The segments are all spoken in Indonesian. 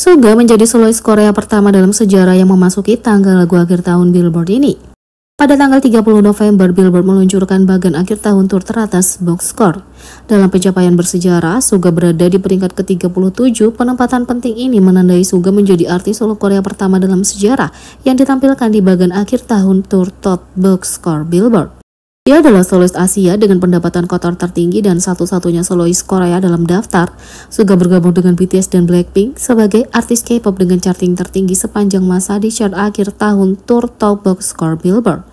Suga menjadi solois Korea pertama dalam sejarah yang memasuki tanggal lagu akhir tahun Billboard ini. Pada tanggal 30 November, Billboard meluncurkan bagan akhir tahun tur teratas box score. Dalam pencapaian bersejarah, Suga berada di peringkat ke-37. Penempatan penting ini menandai Suga menjadi artis solo Korea pertama dalam sejarah yang ditampilkan di bagan akhir tahun tur top box score Billboard. Ia adalah solois Asia dengan pendapatan kotor tertinggi dan satu-satunya solois Korea dalam daftar. Suga bergabung dengan BTS dan Blackpink sebagai artis K-pop dengan charting tertinggi sepanjang masa di chart akhir tahun Tour Top Box Score Billboard.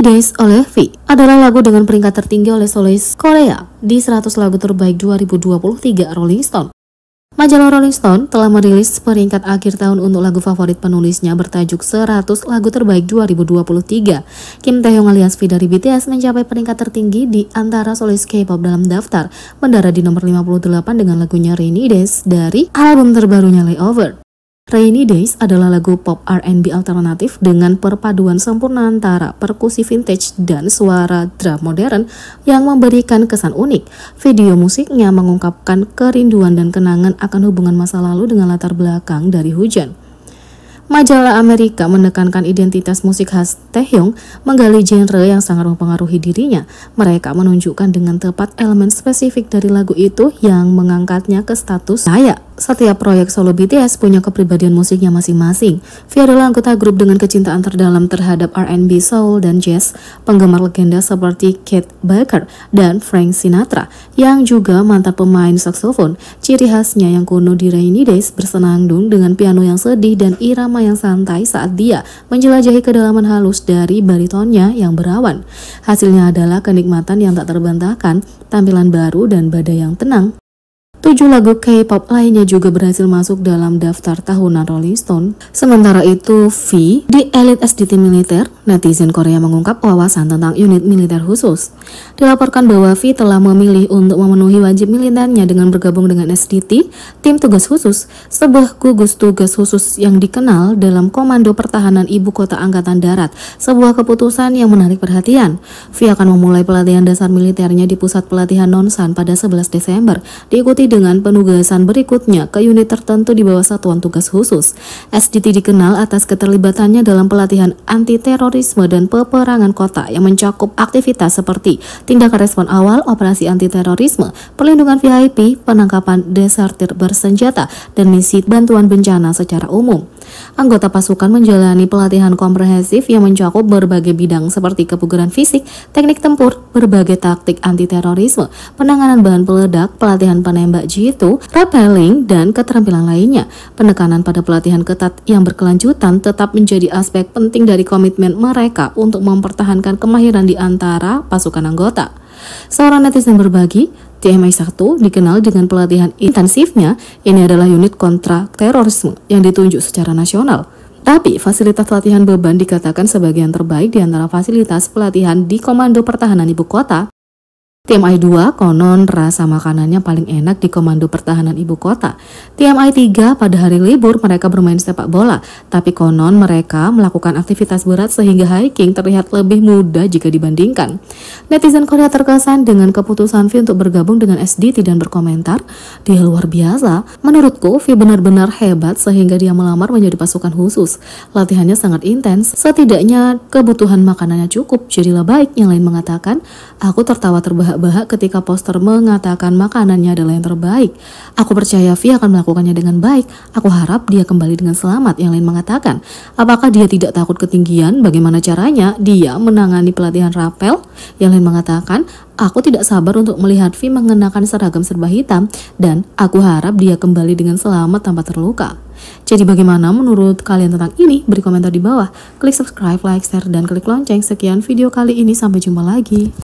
Days oleh V adalah lagu dengan peringkat tertinggi oleh solois Korea di 100 lagu terbaik 2023 Rolling Stone. Majalah Rolling Stone telah merilis peringkat akhir tahun untuk lagu favorit penulisnya bertajuk 100 lagu terbaik 2023. Kim Taehyung alias V dari BTS mencapai peringkat tertinggi di antara solis K-pop dalam daftar, mendarat di nomor 58 dengan lagunya Rainy Days dari album terbarunya Layover. Rainy Days adalah lagu pop R&B alternatif dengan perpaduan sempurna antara perkusi vintage dan suara drum modern yang memberikan kesan unik. Video musiknya mengungkapkan kerinduan dan kenangan akan hubungan masa lalu dengan latar belakang dari hujan. Majalah Amerika menekankan identitas musik khas Taehyung menggali genre yang sangat mempengaruhi dirinya. Mereka menunjukkan dengan tepat elemen spesifik dari lagu itu yang mengangkatnya ke status kaya setiap proyek solo BTS punya kepribadian musiknya masing-masing. V adalah anggota grup dengan kecintaan terdalam terhadap R&B, soul, dan jazz, penggemar legenda seperti Kate Baker dan Frank Sinatra, yang juga mantan pemain saksofon. Ciri khasnya yang kuno di Rainy Days bersenandung dengan piano yang sedih dan irama yang santai saat dia menjelajahi kedalaman halus dari baritonnya yang berawan. Hasilnya adalah kenikmatan yang tak terbantahkan, tampilan baru, dan badai yang tenang Tujuh lagu K-pop lainnya juga berhasil masuk dalam daftar tahunan Rolling Stone. Sementara itu, V di elite SDT militer, netizen Korea mengungkap wawasan tentang unit militer khusus. Dilaporkan bahwa V telah memilih untuk memenuhi wajib militernya dengan bergabung dengan SDT, tim tugas khusus, sebuah gugus tugas khusus yang dikenal dalam Komando Pertahanan Ibu Kota Angkatan Darat, sebuah keputusan yang menarik perhatian. V akan memulai pelatihan dasar militernya di Pusat Pelatihan Nonsan pada 11 Desember, diikuti dengan penugasan berikutnya ke unit tertentu di bawah satuan tugas khusus. SDT dikenal atas keterlibatannya dalam pelatihan anti terorisme dan peperangan kota yang mencakup aktivitas seperti tindakan respon awal, operasi anti terorisme, perlindungan VIP, penangkapan desertir bersenjata, dan misi bantuan bencana secara umum. Anggota pasukan menjalani pelatihan komprehensif yang mencakup berbagai bidang seperti kebugaran fisik, teknik tempur, berbagai taktik anti-terorisme, penanganan bahan peledak, pelatihan penembak jitu, rappelling, dan keterampilan lainnya. Penekanan pada pelatihan ketat yang berkelanjutan tetap menjadi aspek penting dari komitmen mereka untuk mempertahankan kemahiran di antara pasukan anggota. Seorang netizen berbagi, CMI 1 dikenal dengan pelatihan intensifnya, ini adalah unit kontra terorisme yang ditunjuk secara nasional. Tapi, fasilitas pelatihan beban dikatakan sebagian terbaik di antara fasilitas pelatihan di Komando Pertahanan Ibu Kota TMI 2 konon rasa makanannya paling enak di Komando Pertahanan Ibu Kota. TMI 3 pada hari libur mereka bermain sepak bola, tapi konon mereka melakukan aktivitas berat sehingga hiking terlihat lebih mudah jika dibandingkan. Netizen Korea terkesan dengan keputusan V untuk bergabung dengan SD tidak berkomentar, dia luar biasa. Menurutku V benar-benar hebat sehingga dia melamar menjadi pasukan khusus. Latihannya sangat intens, setidaknya kebutuhan makanannya cukup, jadilah baik. Yang lain mengatakan, aku tertawa terbahak terbahak-bahak ketika poster mengatakan makanannya adalah yang terbaik. Aku percaya V akan melakukannya dengan baik. Aku harap dia kembali dengan selamat. Yang lain mengatakan, apakah dia tidak takut ketinggian? Bagaimana caranya dia menangani pelatihan rapel? Yang lain mengatakan, aku tidak sabar untuk melihat V mengenakan seragam serba hitam dan aku harap dia kembali dengan selamat tanpa terluka. Jadi bagaimana menurut kalian tentang ini? Beri komentar di bawah. Klik subscribe, like, share, dan klik lonceng. Sekian video kali ini. Sampai jumpa lagi.